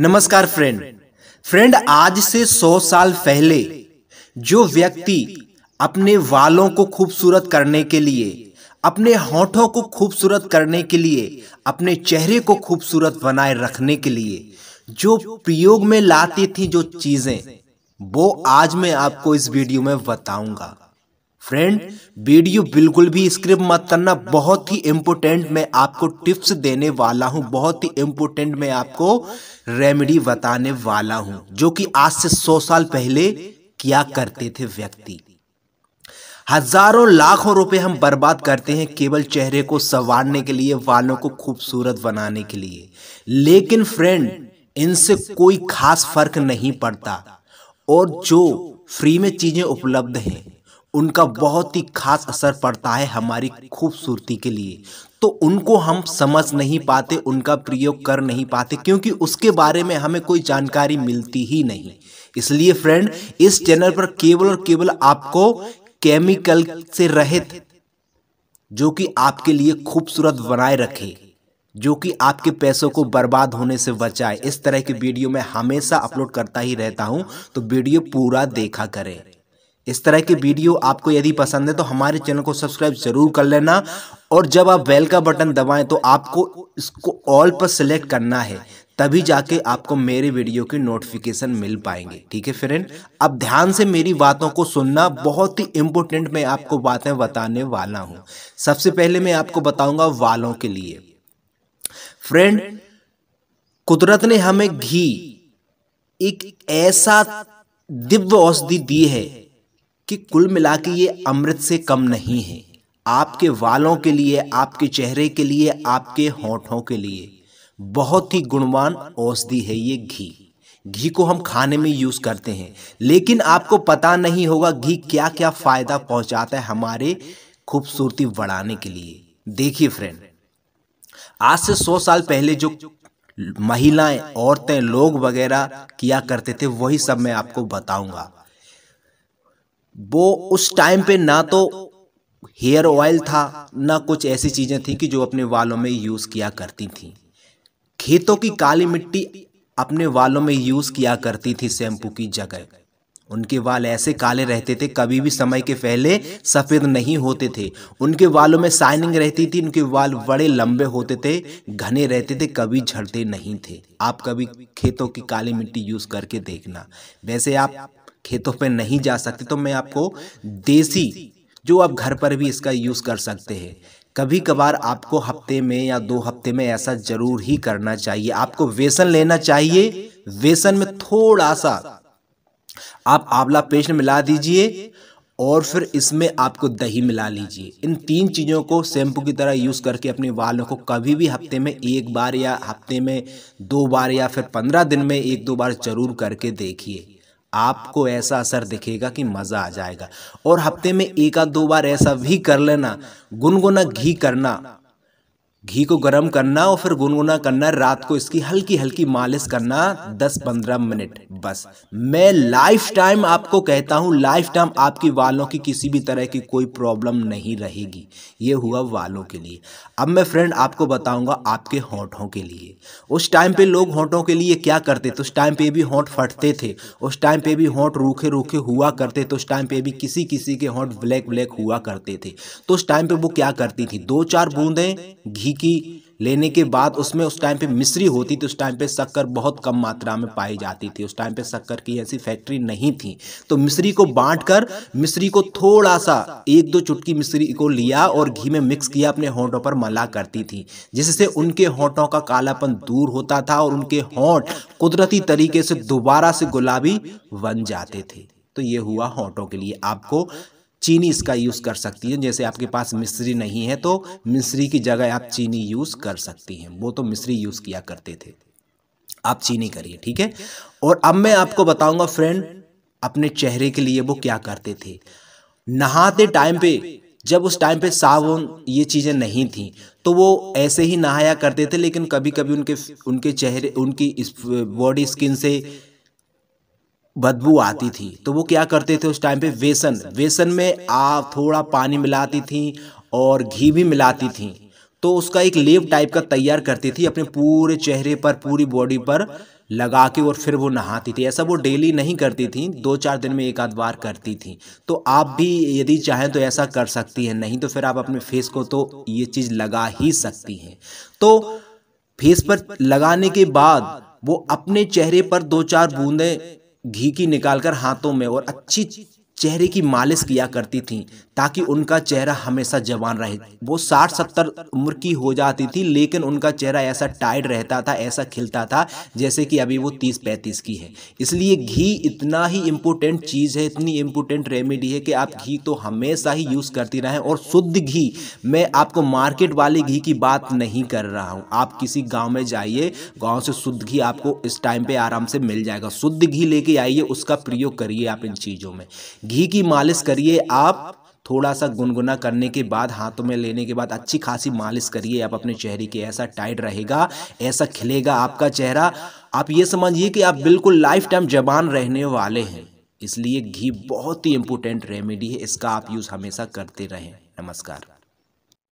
नमस्कार friend friend आज से 100 साल पहले जो व्यक्ति अपने वालों को खूबसूरत करने के लिए अपने होठों को खूबसूरत करने के लिए अपने चेहरे को खूबसूरत बनाए रखने के लिए जो प्रयोग में लाती थी जो चीजें वो आज मैं आपको इस वीडियो में बताऊंगा फ्रेंड वीडियो बिल्कुल भी स्क्रिप्ट मत करना बहुत ही इम्पोर्टेंट मैं आपको टिप्स देने वाला हूँ बहुत ही इम्पोर्टेंट मैं आपको रेमेडी बताने वाला हूँ जो कि आज से सौ साल पहले किया करते थे व्यक्ति हजारों लाखों रुपए हम बर्बाद करते हैं केवल चेहरे को संवारने के लिए वालों को खूबसूरत बनाने के लिए लेकिन फ्रेंड इनसे कोई खास फर्क नहीं पड़ता और जो फ्री में चीजें उपलब्ध हैं उनका बहुत ही खास असर पड़ता है हमारी खूबसूरती के लिए तो उनको हम समझ नहीं पाते उनका प्रयोग कर नहीं पाते क्योंकि उसके बारे में हमें कोई जानकारी मिलती ही नहीं इसलिए फ्रेंड इस चैनल पर केवल और केवल आपको केमिकल से रहित जो कि आपके लिए खूबसूरत बनाए रखे जो कि आपके पैसों को बर्बाद होने से बचाए इस तरह की वीडियो मैं हमेशा अपलोड करता ही रहता हूं तो वीडियो पूरा देखा करें इस तरह की वीडियो आपको यदि पसंद है तो हमारे चैनल को सब्सक्राइब जरूर कर लेना और जब आप बेल का बटन दबाएं तो आपको इसको ऑल पर सिलेक्ट करना है तभी जाके आपको मेरे वीडियो की नोटिफिकेशन मिल पाएंगे ठीक है फ्रेंड अब ध्यान से मेरी बातों को सुनना बहुत ही इम्पोर्टेंट मैं आपको बातें बताने वाला हूँ सबसे पहले मैं आपको बताऊँगा वालों के लिए फ्रेंड कुदरत ने हमें घी एक ऐसा दिव्य औषधि दी है कि कुल मिला के ये अमृत से कम नहीं है आपके वालों के लिए आपके चेहरे के लिए आपके होठों के लिए बहुत ही गुणवान औषधि है ये घी घी को हम खाने में यूज़ करते हैं लेकिन आपको पता नहीं होगा घी क्या क्या फ़ायदा पहुंचाता है हमारे खूबसूरती बढ़ाने के लिए देखिए फ्रेंड आज से सौ साल पहले जो महिलाएं औरतें लोग वगैरह किया करते थे वही सब मैं आपको बताऊंगा वो उस टाइम पे ना तो हेयर ऑयल था ना कुछ ऐसी चीज़ें थी कि जो अपने वालों में यूज़ किया करती थी खेतों की काली मिट्टी अपने वालों में यूज़ किया करती थी शैम्पू की जगह उनके वाल ऐसे काले रहते थे कभी भी समय के पहले सफ़ेद नहीं होते थे उनके वालों में शाइनिंग रहती थी उनके वाल बड़े लंबे होते थे घने रहते थे कभी झड़ते नहीं थे आप कभी खेतों की काली मिट्टी यूज़ करके देखना वैसे आप खेतों पे नहीं जा सकते तो मैं आपको देसी जो आप घर पर भी इसका यूज़ कर सकते हैं कभी कभार आपको हफ्ते में या दो हफ्ते में ऐसा जरूर ही करना चाहिए आपको वेसन लेना चाहिए वेसन में थोड़ा सा आप आंवला पेस्ट मिला दीजिए और फिर इसमें आपको दही मिला लीजिए इन तीन चीज़ों को शैम्पू की तरह यूज़ करके अपने बालों को कभी भी हफ्ते में एक बार या हफ्ते में दो बार या फिर पंद्रह दिन में एक दो बार ज़रूर करके देखिए आपको ऐसा असर दिखेगा कि मज़ा आ जाएगा और हफ्ते में एक आध दो बार ऐसा भी कर लेना गुनगुना घी करना घी को गर्म करना और फिर गुनगुना करना रात को इसकी हल्की हल्की मालिश करना 10-15 मिनट बस मैं लाइफ टाइम आपको कहता हूँ लाइफ टाइम आपकी वालों की किसी भी तरह की कोई प्रॉब्लम नहीं रहेगी ये हुआ वालों के लिए अब मैं फ्रेंड आपको बताऊंगा आपके होठों के लिए उस टाइम पे लोग होठों के लिए क्या करते तो उस टाइम पे भी होंठ फटते थे उस टाइम पे भी होंठ रूखे रूखे हुआ करते तो उस टाइम पे भी किसी किसी के होंठ ब्लैक ब्लैक हुआ करते थे तो उस टाइम पे वो क्या करती थी दो चार बूंदें घी की लेने के बाद उसमें उस टाइम पे मिश्री होती थी उस टाइम पे शक्कर बहुत कम मात्रा में पाई जाती थी उस टाइम पे शक्कर की ऐसी फैक्ट्री नहीं थी तो मिश्री को बांट कर मिश्री को थोड़ा सा एक दो चुटकी मिश्री को लिया और घी में मिक्स किया अपने होंठों पर मला करती थी जिससे उनके होंठों का कालापन दूर होता था और उनके होंठ कुदरती तरीके से दोबारा से गुलाबी बन जाते थे तो ये हुआ होंठों के लिए आपको चीनी इसका यूज़ कर सकती है जैसे आपके पास मिश्री नहीं है तो मिश्री की जगह आप चीनी यूज़ कर सकती हैं वो तो मिश्री यूज़ किया करते थे आप चीनी करिए ठीक है और अब मैं आपको बताऊंगा फ्रेंड अपने चेहरे के लिए वो क्या करते थे नहाते टाइम पे जब उस टाइम पे साबुन ये चीज़ें नहीं थी तो वो ऐसे ही नहाया करते थे लेकिन कभी कभी उनके उनके चेहरे उनकी बॉडी स्किन से बदबू आती थी तो वो क्या करते थे उस टाइम पे बेसन बेसन में आ थोड़ा पानी मिलाती थी और घी भी मिलाती थी तो उसका एक लेप टाइप का तैयार करती थी अपने पूरे चेहरे पर पूरी बॉडी पर लगा के और फिर वो नहाती थी ऐसा वो डेली नहीं करती थी दो चार दिन में एक आध बार करती थी तो आप भी यदि चाहें तो ऐसा कर सकती हैं नहीं तो फिर आप अपने फेस को तो ये चीज़ लगा ही सकती हैं तो फेस पर लगाने के बाद वो अपने चेहरे पर दो चार बूंदें घी की निकालकर हाथों में और अच्छी चेहरे की मालिश किया करती थीं ताकि उनका चेहरा हमेशा जवान रहे वो साठ सत्तर उम्र की हो जाती थी लेकिन उनका चेहरा ऐसा टाइट रहता था ऐसा खिलता था जैसे कि अभी वो तीस पैंतीस की है इसलिए घी इतना ही इम्पोर्टेंट चीज़ है इतनी इम्पोर्टेंट रेमेडी है कि आप घी तो हमेशा ही यूज़ करती रहें और शुद्ध घी मैं आपको मार्केट वाले घी की बात नहीं कर रहा हूँ आप किसी गाँव में जाइए गाँव से शुद्ध घी आपको इस टाइम पर आराम से मिल जाएगा शुद्ध घी लेके आइए उसका प्रयोग करिए आप इन चीज़ों में घी की मालिश करिए आप थोड़ा सा गुनगुना करने के बाद हाथों में लेने के बाद अच्छी खासी मालिश करिए आप अपने चेहरे के ऐसा टाइट रहेगा ऐसा खिलेगा आपका चेहरा आप ये समझिए कि आप बिल्कुल लाइफ टाइम जबान रहने वाले हैं इसलिए घी बहुत ही इम्पोर्टेंट रेमेडी है इसका आप यूज़ हमेशा करते रहें नमस्कार